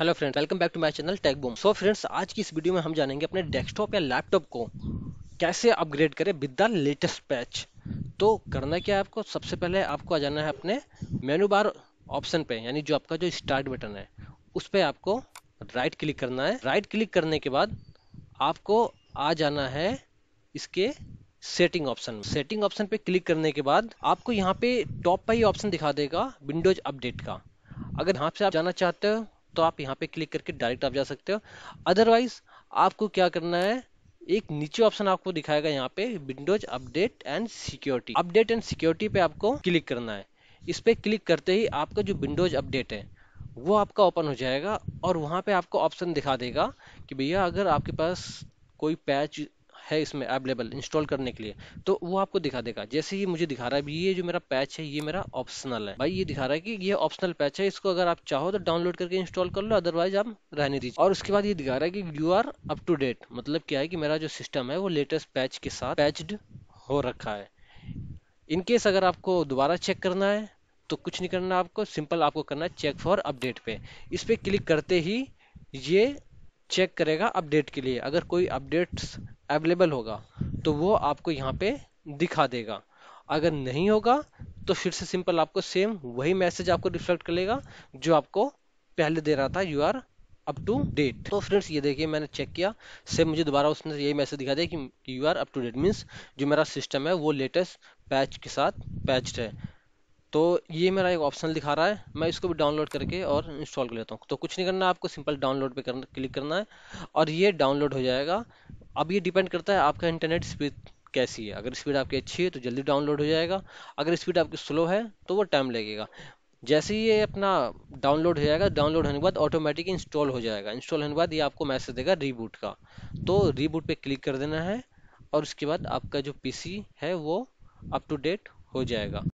hello friends welcome back to my channel tech boom so friends आज की इस video में हम जानेंगे अपने डेस्कटॉप या लैपटॉप को कैसे अपग्रेड करें विद द लेटेस्ट पैच तो करना क्या है आपको सबसे पहले आपको आ जाना है अपने मेनू बार ऑप्शन पे यानी जो आपका जो स्टार्ट बटन है उस पर आपको राइट क्लिक करना है राइट क्लिक करने के बाद आपको आ जाना है इसके सेटिंग ऑप्शन सेटिंग ऑप्शन पे क्लिक करने के बाद आपको यहाँ पे टॉप पर ही ऑप्शन दिखा देगा विंडोज अपडेट का अगर यहाँ से आप जाना चाहते हो तो आप यहाँ पे क्लिक करके डायरेक्ट आप जा सकते हो अदरवाइज आपको क्या करना है एक नीचे ऑप्शन आपको दिखाएगा यहाँ पे Windows update and security update and security पे आपको क्लिक करना है इस पर क्लिक करते ही आपका जो विंडोज अपडेट है वो आपका ओपन हो जाएगा और वहाँ पे आपको ऑप्शन दिखा देगा कि भैया अगर आपके पास कोई पैच है इसमें अवेलेबल इंस्टॉल करने के लिए तो वो आपको दिखा देगा जैसे ये मुझे दिखा रहा है ये जो मेरा पैच है ये मेरा ऑप्शनल है भाई ये दिखा रहा है कि ये ऑप्शनल पैच है इसको अगर आप चाहो तो डाउनलोड करके इंस्टॉल कर लो अदरवाइज आप रहने दीजिए और उसके बाद ये दिखा रहा है कि you are up to date मतलब क्या है कि मेरा जो सिस्टम है वो लेटेस्ट पैच के साथ पैचड हो रखा है इनकेस अगर आपको दोबारा चेक करना है तो कुछ नहीं करना आपको सिंपल आपको करना है चेक फॉर अपडेट पे इस पर क्लिक करते ही ये चेक करेगा अपडेट के लिए अगर कोई अपडेट्स अवेलेबल होगा तो वो आपको यहाँ पे दिखा देगा अगर नहीं होगा तो फिर से सिंपल आपको सेम वही मैसेज आपको रिफ्लेक्ट करेगा जो आपको पहले दे रहा था you are up to date तो फ्रेंड्स ये देखिए मैंने चेक किया सेम मुझे दोबारा उसने यही मैसेज दिखा दिया कि you are up to date means जो मेरा सिस्टम है वो लेटेस्ट पैच के साथ पैच्ड है तो ये मेरा एक ऑप्शन दिखा रहा है मैं इसको भी डाउनलोड करके और इंस्टॉल कर लेता हूँ तो कुछ नहीं करना आपको सिंपल डाउनलोड पे करना क्लिक करना है और ये डाउनलोड हो जाएगा अब ये डिपेंड करता है आपका इंटरनेट स्पीड कैसी है अगर स्पीड आपकी अच्छी है तो जल्दी डाउनलोड हो जाएगा अगर स्पीड आपकी स्लो है तो वो टाइम लगेगा जैसे ही ये अपना डाउनलोड हो जाएगा डाउनलोड होने के बाद ऑटोमेटिक इंस्टॉल हो जाएगा इंस्टॉल होने के बाद ये आपको मैसेज देगा रीबूट का तो रीबूट पे क्लिक कर देना है और उसके बाद आपका जो पीसी है वो अप टू डेट हो जाएगा